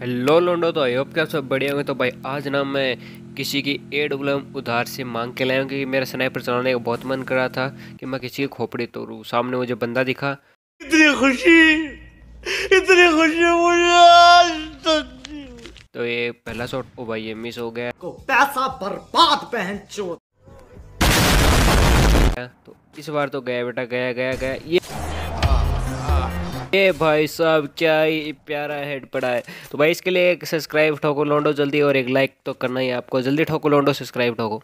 hello लोंडो तो I hope क्या सब बढ़िया होंगे तो भाई आज ना मैं किसी की ए डब्ल्यू उधार से मांग के लाया क्योंकि मेरा स्नाइपर चलाने का बहुत मन कर रहा था कि मैं किसी की खोपड़ी तोड़ू सामने मुझे बंदा दिखा इतनी खुशी इतनी खुशी मुझे आज तो ये पहला शॉट ओ भाई ये मिस हो गया को पैसा बर्बाद पहन चोट तो इस बार तो गया बेटा गया गया गया ये ये भाई साहब क्या ही प्यारा हेड पड़ा है तो भाई इसके लिए एक सब्सक्राइब ठोको लौंडो जल्दी और एक लाइक तो करना ही आपको जल्दी ठोको लौंडो सब्सक्राइब ठोको